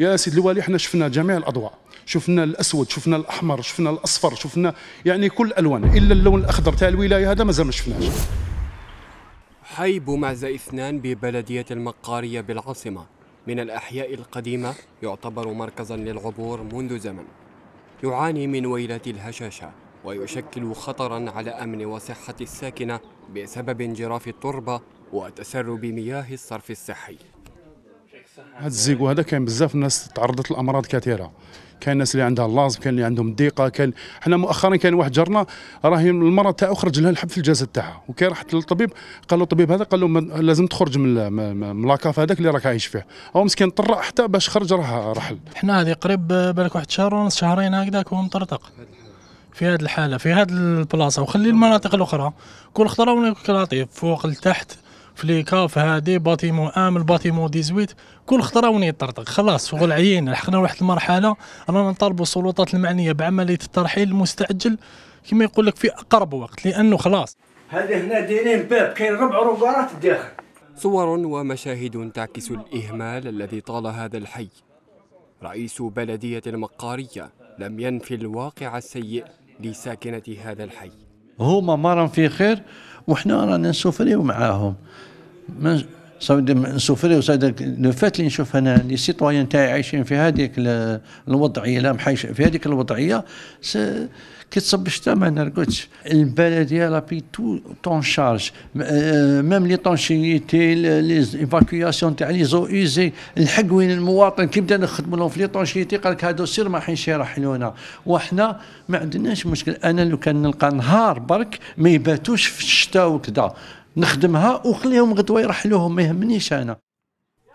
يا سيد الوالي احنا شفنا جميع الاضواء شفنا الاسود شفنا الاحمر شفنا الاصفر شفنا يعني كل الالوان الا اللون الاخضر تاع الولايه هذا مازال ما شفناش حي بومعزه اثنان ببلدية المقارية بالعاصمة من الأحياء القديمة يعتبر مركزا للعبور منذ زمن يعاني من ويلات الهشاشة ويشكل خطرا على أمن وصحة الساكنة بسبب انجراف التربة وتسرب مياه الصرف الصحي هذا الزيكو هذا كاين بزاف الناس تعرضت لامراض كثيره كاين الناس اللي عندها اللازم كاين اللي عندهم ضيقه كاين حنا مؤخرا كان واحد جارنا راهي المرض تاعو خرج لها الحب في الجسد تاعها وكي راحت للطبيب قال له الطبيب هذا قال له لازم تخرج من من لاكاف هذاك اللي راك عايش فيه هو مسكين طرا حتى باش خرج راه رحل حنا هذه قريب بالك واحد شهر ونص شهرين هكذاك هو مطرطق في هذه الحاله في هذه البلاصه وخلي المناطق الاخرى كل خطره ولك لطيف فوق لتحت في كاف هادي باتيمون امل من باتيمون 18 كل خطره وين يطرطق خلاص شغل عيينا لحقنا واحد المرحله رانا نطالبوا السلطات المعنيه بعمليه الترحيل المستعجل كما يقول لك في اقرب وقت لانه خلاص هذا هنا دايرين باب كاين ربع روبارات الداخل صور ومشاهد تعكس الإهمال الذي طال هذا الحي رئيس بلدية المقارية لم ينفي الواقع السيء لساكنة هذا الحي هما مرن في خير وحنا رانا نسوفريو معاهم من نسوفري لو فات اللي نشوف انا لي سيتوايان تاعي عايشين في هذيك الوضعيه لا محايش في هذيك الوضعيه كي تصب الشتاء ما نرقدش البلديه لا بي تو طون شارج ميم آه، لي طونشيتي لي ايفاكياسيون تاع لي زو ايزي الحق وين المواطن كي بدا نخدموا لهم في لي طونشيتي قال لك هادو سير ما حينش يرحلونا وحنا ما عندناش مشكل انا لو كان نلقى نهار برك ما يباتوش في الشتاء وكذا نخدمها وخليهم غدوه يرحلوهم ما يهمنيش انا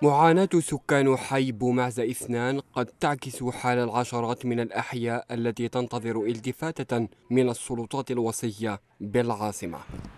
معاناة سكان حي بومعزة اثنان قد تعكس حال العشرات من الأحياء التي تنتظر التفاتة من السلطات الوصية بالعاصمة